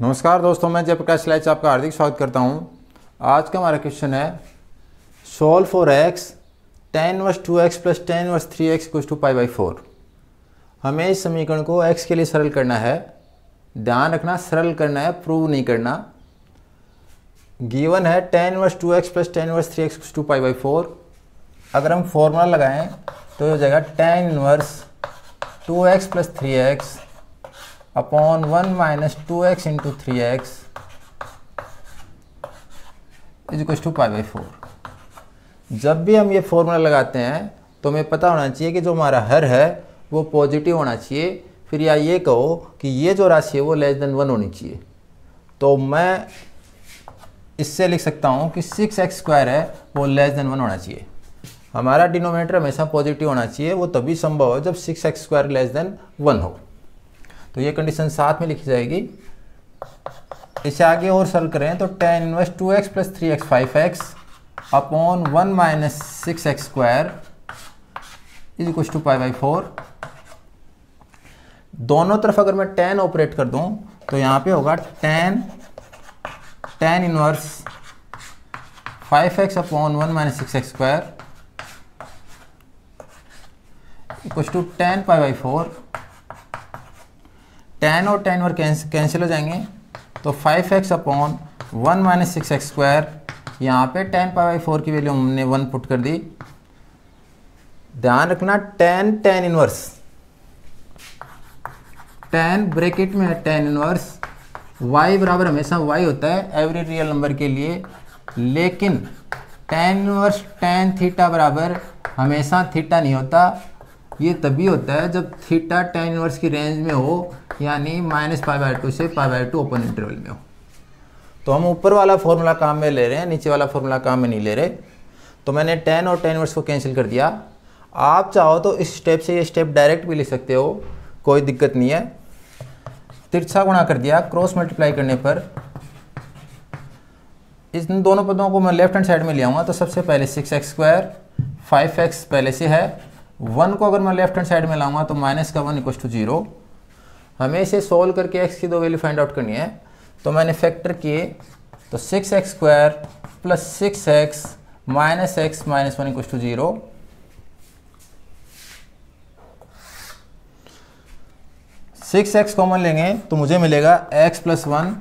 नमस्कार दोस्तों मैं जयप्रकाश लाइच आपका हार्दिक स्वागत करता हूँ आज का हमारा क्वेश्चन है solve for x tan inverse two x plus tan inverse three x कुछ टू पाई बाई फोर हमें इस समीकरण को एक्स के लिए सरल करना है ध्यान रखना सरल करना है प्रूव नहीं करना गिवन है tan inverse two x plus tan inverse three x कुछ टू पाई बाई फोर अगर हम फॉर्मूला लगाएं तो हो जाएगा tan inverse two x plus three x upon one minus two x into three x is equal to pi by four जब भी हम ये फॉर्मूला लगाते हैं तो हमें पता होना चाहिए कि जो हमारा हर है वो पॉजिटिव होना चाहिए फिर या ये कहो कि ये जो राशि है वो लेस देन वन होनी चाहिए तो मैं इससे लिख सकता हूँ कि सिक्स एक्स स्क्वायर है वो लेस देन वन होना चाहिए हमारा डिनोमिनेटर हमेशा पॉजिटिव होना चाहिए वो तभी संभव है जब six x square less than one हो तो ये कंडीशन साथ में लिखी जाएगी इसे आगे और सर्व करें तो tan inverse two x plus three x five x upon one minus six x square is equal to pi by four दोनों तरफ अगर मैं टेन ऑपरेट कर दूं तो यहां पे होगा tan tan inverse five x upon one minus six x square equal to tan pi by four tan और टेन और कैंसिल हो जाएंगे तो five x upon one minus six x square यहाँ पर टेन पाई बाई फोर की value हमने one put कर दी ध्यान रखना tan tan inverse tan bracket में है टेन इनवर्स y बराबर हमेशा y होता है एवरी रियल नंबर के लिए लेकिन टेन इनवर्स टेन थीटा बराबर हमेशा थीटा नहीं होता ये तभी होता है जब थीटा टेन इनवर्स की रेंज में हो यानी माइनस फाइव बाई टू से pi by two open interval में हो तो हम ऊपर वाला फॉर्मूला काम में ले रहे हैं नीचे वाला फॉर्मूला काम में नहीं ले रहे तो मैंने टेन और टेन इनवर्स को कैंसिल कर दिया आप चाहो तो इस स्टेप से ये स्टेप डायरेक्ट भी ले सकते हो कोई दिक्कत नहीं है तिरछा गुणा कर दिया क्रॉस मल्टीप्लाई करने पर इस दोनों पदों को मैं लेफ्ट हैंड साइड में ले आऊँगा तो सबसे पहले six x square five x पहले से है वन को अगर मैं लेफ्ट हैंड साइड में लाऊंगा तो माइनस का वन इक्व टू जीरो हमें इसे सोल्व करके एक्स की दो वैल्यू फाइंड आउट करनी है तो मैंने फैक्टर किए तो six x square plus six x minus x minus one equal to zero six x common लेंगे तो मुझे मिलेगा x plus one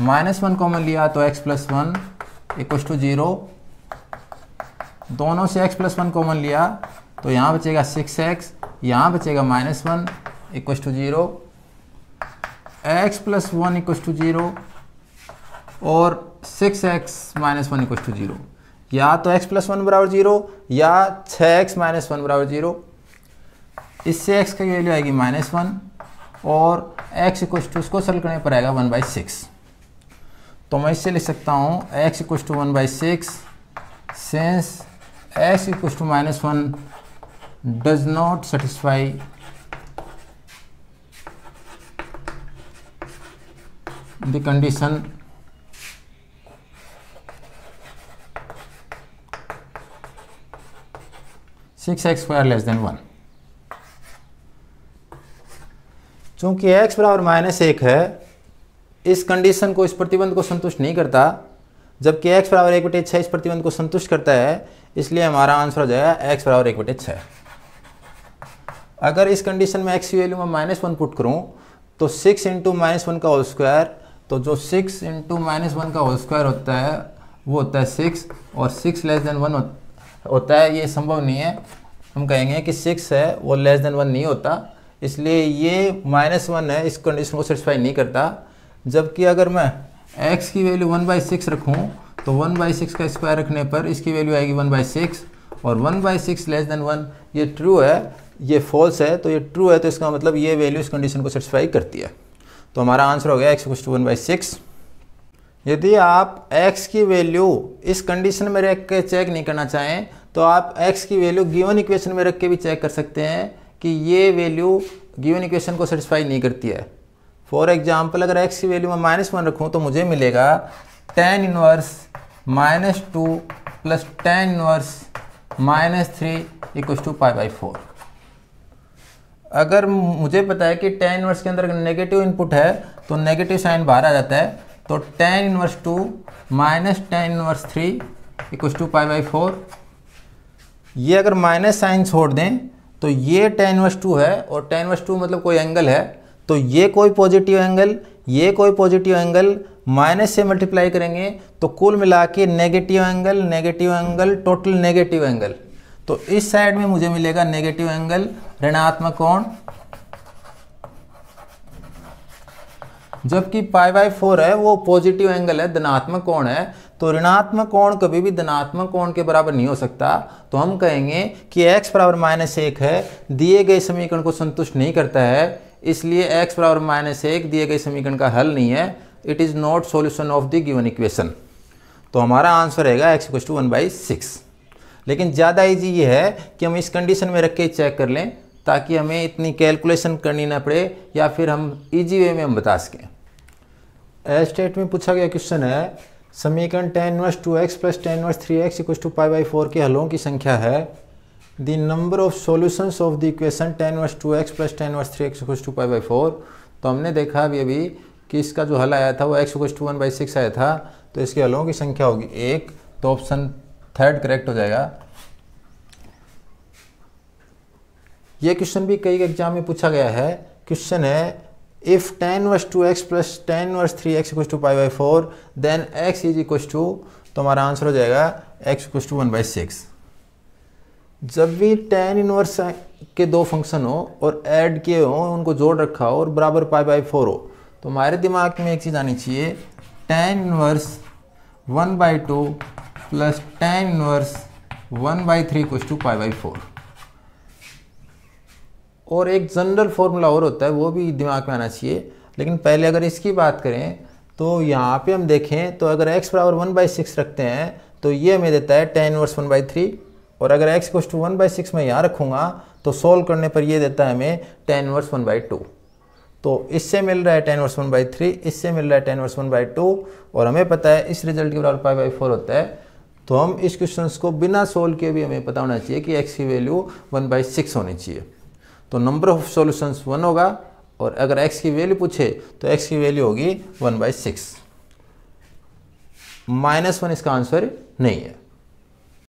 minus one common लिया तो x plus one equal to zero दोनों से एक्स प्लस वन कॉमन लिया तो यहाँ बचेगा सिक्स एक्स यहाँ बचेगा minus one equal to zero x plus one equal to zero और six x minus one equal to zero या तो x प्लस वन बराबर जीरो या छः एक्स माइनस वन बराबर जीरो इससे x की वैल्यू आएगी माइनस वन और x इक्व टू उसको सल करने पर आएगा वन बाई सिक्स तो मैं इससे लिख सकता हूँ x equal to one by six since x equal to minus one does not satisfy the condition six x square less than one चूंकि एक्स बराबर माइनस एक है इस कंडीशन को इस प्रतिबंध को संतुष्ट नहीं करता जबकि एक्स बराबर एक बटे छः इस प्रतिबंध को संतुष्ट करता है इसलिए हमारा आंसर हो जाएगा एक्स बराबर एक बटे छः अगर इस कंडीशन में एक्स की वैल्यू में माइनस वन पुट करूँ तो सिक्स इंटू माइनस वन का होल स्क्वायर तो जो सिक्स इंटू माइनस वन का होल स्क्वायर होता है वो होता है सिक्स और सिक्स लेस देन वन होता है ये संभव नहीं है हम कहेंगे कि सिक्स है वो लेस देन वन नहीं होता इसलिए ये माइनस वन है इस कंडीशन को सेटिस्फाई नहीं करता जबकि अगर मैं एक्स की वैल्यू वन बाई सिक्स रखूँ तो वन बाई सिक्स का स्क्वायर रखने पर इसकी वैल्यू आएगी वन बाई सिक्स और one by six less than one ये ट्रू है ये फॉल्स है तो ये ट्रू है तो इसका मतलब ये वैल्यू इस कंडीशन को सेटिस्फाई करती है तो हमारा आंसर हो गया एक्स कुछ टू वन बाई सिक्स यदि आप x की वैल्यू इस कंडीशन में रख के चेक नहीं करना चाहें तो आप x की वैल्यू गिवन इक्वेशन में रख के भी चेक कर सकते हैं कि ये वैल्यू गिवन इक्वेशन को सेटिस्फाई नहीं करती है फॉर एग्जाम्पल अगर x की वैल्यू मैं माइनस वन रखूँ तो मुझे मिलेगा tan inverse minus two plus tan inverse minus three equal to five by four अगर मुझे पता है कि टेन इनवर्स के अंदर नेगेटिव इनपुट है तो नेगेटिव साइन बाहर आ जाता है तो tan inverse two minus tan inverse three equal to pi by four ये अगर माइनस साइन छोड़ दें तो ये टेन इनवर्स टू है और टेन इनवर्स टू मतलब कोई एंगल है तो ये कोई पॉजिटिव एंगल ये कोई पॉजिटिव एंगल माइनस से मल्टीप्लाई करेंगे तो कुल मिला के negative angle negative angle total negative angle तो इस साइड में मुझे मिलेगा नेगेटिव एंगल ऋणात्मक कोण जबकि पाई बाई फोर है वो पॉजिटिव एंगल है धनात्मक कोण है तो ऋणात्मक कोण कभी भी धनात्मक कोण के बराबर नहीं हो सकता तो हम कहेंगे कि x बराबर माइनस एक है दिए गए समीकरण को संतुष्ट नहीं करता है इसलिए x बराबर माइनस एक दिए गए समीकरण का हल नहीं है it is not solution of the given equation तो हमारा आंसर रहेगा x equals to one by six लेकिन ज़्यादा ईजी ये है कि हम इस कंडीशन में रख के चेक कर लें ताकि हमें इतनी कैलकुलेशन करनी ना पड़े या फिर हम इजी वे में हम बता सकें स्टेट में पूछा गया क्वेश्चन है समीकरण tan inverse two x plus tan inverse three x equal to five by four के हलों की संख्या है the number of solutions of the equation tan inverse two x plus tan inverse three x equal to pi by four तो हमने देखा अभी अभी कि इसका जो हल आया था वो x equal to one by six आया था तो इसके हलों की संख्या होगी एक तो ऑप्शन थर्ड करेक्ट हो जाएगा ये क्वेश्चन भी कई एग्जाम में पूछा गया है क्वेश्चन है if tan inverse two x plus tan inverse three x equal to five by four then x is equal to तो हमारा आंसर हो जाएगा x equal to one by six जब भी टेन इनवर्स के दो फंक्शन हो और ऐड किए हो उनको जोड़ रखा हो और बराबर पाई बाई फोर हो तो हमारे दिमाग में एक चीज़ आनी चाहिए tan inverse one by two plus tan inverse one by three equal to five by four और एक जनरल फार्मूला और होता है वो भी दिमाग में आना चाहिए लेकिन पहले अगर इसकी बात करें तो यहाँ पे हम देखें तो अगर x बराबर वन बाई सिक्स रखते हैं तो ये हमें देता है tan inverse one by three और अगर x equals to one by six मैं यहाँ रखूँगा तो सोल्व करने पर ये देता है हमें tan inverse one by two तो इससे मिल रहा है tan inverse one by three इससे मिल रहा है tan inverse one by two और हमें पता है इस रिजल्ट के बराबर पाई बाई फोर होता है तो हम इस क्वेश्चन को बिना सोल्व के भी हमें पता होना चाहिए कि एक्स की वैल्यू वन बाई सिक्स होनी चाहिए तो नंबर ऑफ सॉल्यूशंस वन होगा और अगर एक्स की वैल्यू पूछे तो एक्स की वैल्यू होगी one by six minus one इसका आंसर नहीं है